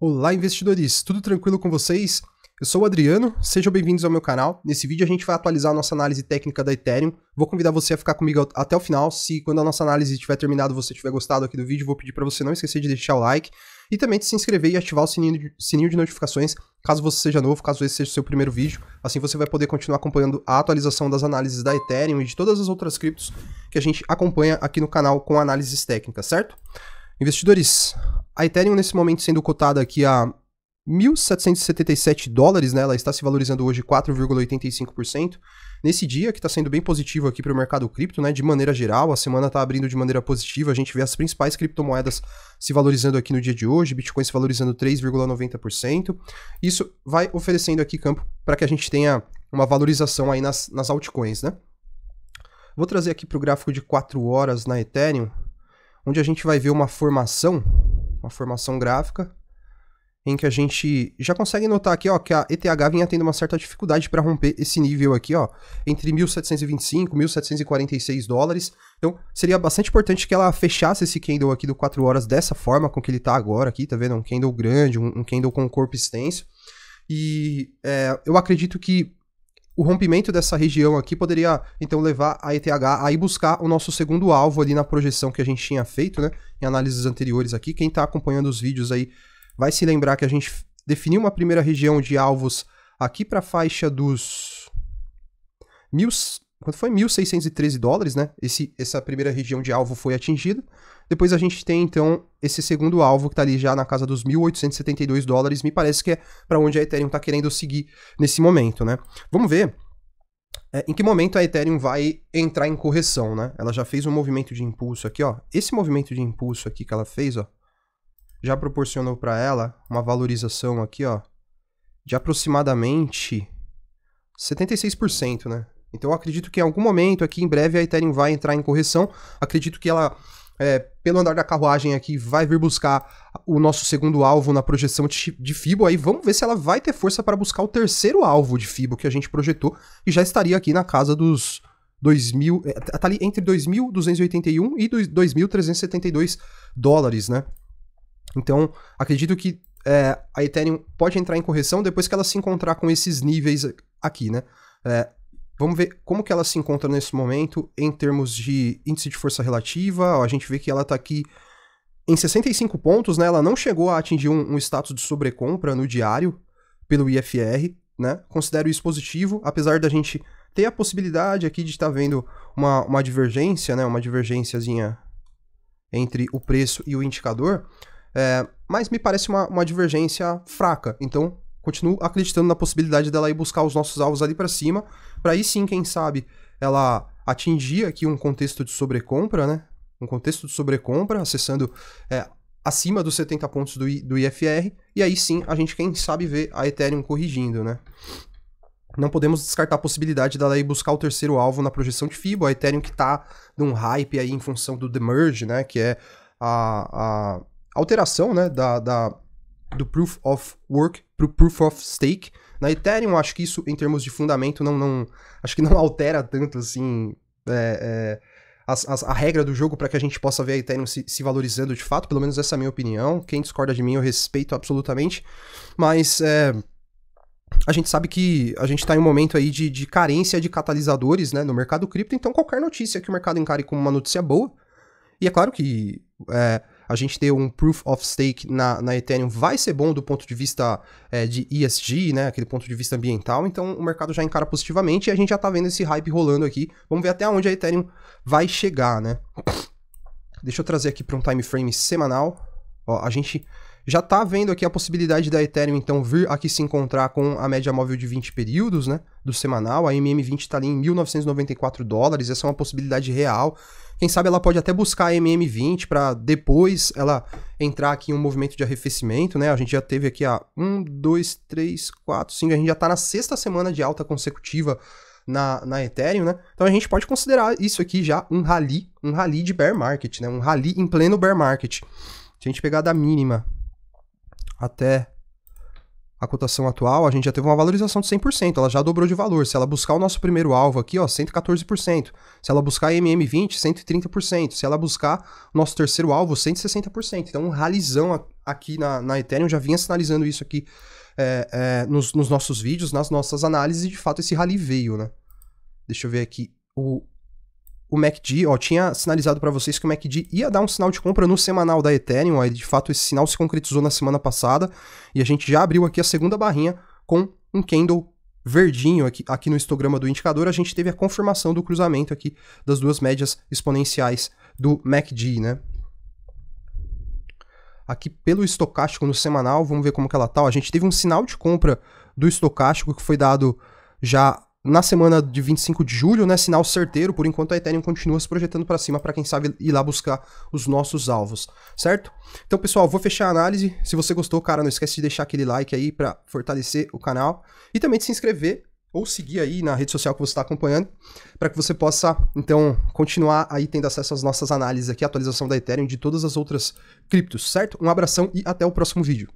Olá, investidores! Tudo tranquilo com vocês? Eu sou o Adriano, sejam bem-vindos ao meu canal. Nesse vídeo a gente vai atualizar a nossa análise técnica da Ethereum. Vou convidar você a ficar comigo até o final. Se quando a nossa análise tiver terminado você tiver gostado aqui do vídeo, vou pedir para você não esquecer de deixar o like e também de se inscrever e ativar o sininho de, sininho de notificações caso você seja novo, caso esse seja o seu primeiro vídeo. Assim você vai poder continuar acompanhando a atualização das análises da Ethereum e de todas as outras criptos que a gente acompanha aqui no canal com análises técnicas, certo? Investidores, a Ethereum, nesse momento, sendo cotada aqui a 1.777 dólares, né? Ela está se valorizando hoje 4,85%. Nesse dia, que está sendo bem positivo aqui para o mercado cripto, né? De maneira geral, a semana está abrindo de maneira positiva. A gente vê as principais criptomoedas se valorizando aqui no dia de hoje, Bitcoin se valorizando 3,90%. Isso vai oferecendo aqui campo para que a gente tenha uma valorização aí nas, nas altcoins, né? Vou trazer aqui para o gráfico de 4 horas na Ethereum, onde a gente vai ver uma formação uma formação gráfica, em que a gente já consegue notar aqui, ó, que a ETH vinha tendo uma certa dificuldade para romper esse nível aqui, ó, entre 1725 e 1746 dólares. Então, seria bastante importante que ela fechasse esse candle aqui do 4 horas dessa forma com que ele tá agora aqui, tá vendo? É um candle grande, um, um candle com corpo extenso. E é, eu acredito que o rompimento dessa região aqui poderia então levar a ETH a buscar o nosso segundo alvo ali na projeção que a gente tinha feito, né? Em análises anteriores aqui. Quem está acompanhando os vídeos aí vai se lembrar que a gente definiu uma primeira região de alvos aqui para a faixa dos quanto foi? 1.613 dólares, né? Esse, essa primeira região de alvo foi atingida. Depois a gente tem, então, esse segundo alvo que tá ali já na casa dos 1.872 dólares. Me parece que é para onde a Ethereum tá querendo seguir nesse momento, né? Vamos ver é, em que momento a Ethereum vai entrar em correção, né? Ela já fez um movimento de impulso aqui, ó. Esse movimento de impulso aqui que ela fez, ó, já proporcionou para ela uma valorização aqui, ó, de aproximadamente 76%, né? Então eu acredito que em algum momento aqui em breve a Ethereum vai entrar em correção. Acredito que ela, é, pelo andar da carruagem aqui, vai vir buscar o nosso segundo alvo na projeção de FIBO. Aí vamos ver se ela vai ter força para buscar o terceiro alvo de FIBO que a gente projetou e já estaria aqui na casa dos 2000, é, tá ali entre 2.281 e 2.372 dólares, né? Então, acredito que é, a Ethereum pode entrar em correção depois que ela se encontrar com esses níveis aqui, né? É, Vamos ver como que ela se encontra nesse momento em termos de índice de força relativa. A gente vê que ela está aqui em 65 pontos, né? Ela não chegou a atingir um, um status de sobrecompra no diário pelo IFR, né? Considero isso positivo, apesar da gente ter a possibilidade aqui de estar tá vendo uma, uma divergência, né? Uma divergênciazinha entre o preço e o indicador. É, mas me parece uma, uma divergência fraca. Então, continuo acreditando na possibilidade dela ir buscar os nossos alvos ali para cima, para aí sim, quem sabe, ela atingir aqui um contexto de sobrecompra, né? Um contexto de sobrecompra, acessando é, acima dos 70 pontos do, I, do IFR, e aí sim a gente, quem sabe, vê a Ethereum corrigindo, né? Não podemos descartar a possibilidade dela ir buscar o terceiro alvo na projeção de FIBO, a Ethereum que está num hype aí em função do The Merge, né? Que é a, a alteração, né? da, da do Proof of Work para o Proof of Stake. Na Ethereum, acho que isso, em termos de fundamento, não, não acho que não altera tanto assim é, é, a, a, regra do jogo para que a gente possa ver a Ethereum se, se, valorizando de fato. Pelo menos essa é a minha opinião. Quem discorda de mim, eu respeito absolutamente. Mas é, a gente sabe que a gente está em um momento aí de, de carência de catalisadores né, no mercado cripto. Então, qualquer notícia que o mercado encare como uma notícia boa. E é claro que é, a gente ter um proof of stake na, na Ethereum vai ser bom do ponto de vista é, de ESG, né? Aquele ponto de vista ambiental. Então o mercado já encara positivamente e a gente já tá vendo esse hype rolando aqui. Vamos ver até onde a Ethereum vai chegar, né? Deixa eu trazer aqui para um time frame semanal. Ó, a gente já tá vendo aqui a possibilidade da Ethereum então vir aqui se encontrar com a média móvel de 20 períodos, né? do semanal, a MM20 está ali em 1994 dólares, essa é uma possibilidade real. Quem sabe ela pode até buscar a MM20 para depois ela entrar aqui em um movimento de arrefecimento, né? A gente já teve aqui a 1, 2, 3, 4, 5, a gente já está na sexta semana de alta consecutiva na, na Ethereum, né? Então a gente pode considerar isso aqui já um rally, um rally de bear market, né? Um rally em pleno bear market. Se a gente pegar da mínima até a cotação atual, a gente já teve uma valorização de 100%, ela já dobrou de valor. Se ela buscar o nosso primeiro alvo aqui, ó, 114%. Se ela buscar MM20, 130%. Se ela buscar o nosso terceiro alvo, 160%. Então, um ralizão aqui na, na Ethereum, já vinha sinalizando isso aqui é, é, nos, nos nossos vídeos, nas nossas análises, e de fato esse rally veio, né? Deixa eu ver aqui o o MACD, ó, tinha sinalizado para vocês que o MACD ia dar um sinal de compra no semanal da Ethereum, aí de fato esse sinal se concretizou na semana passada, e a gente já abriu aqui a segunda barrinha com um candle verdinho aqui, aqui no histograma do indicador, a gente teve a confirmação do cruzamento aqui das duas médias exponenciais do MACD, né? Aqui pelo estocástico no semanal, vamos ver como que ela tá, ó, a gente teve um sinal de compra do estocástico que foi dado já na semana de 25 de julho, né, sinal certeiro, por enquanto a Ethereum continua se projetando para cima para quem sabe ir lá buscar os nossos alvos, certo? Então, pessoal, vou fechar a análise. Se você gostou, cara, não esquece de deixar aquele like aí para fortalecer o canal e também de se inscrever ou seguir aí na rede social que você está acompanhando, para que você possa, então, continuar aí tendo acesso às nossas análises aqui, atualização da Ethereum e de todas as outras criptos, certo? Um abração e até o próximo vídeo.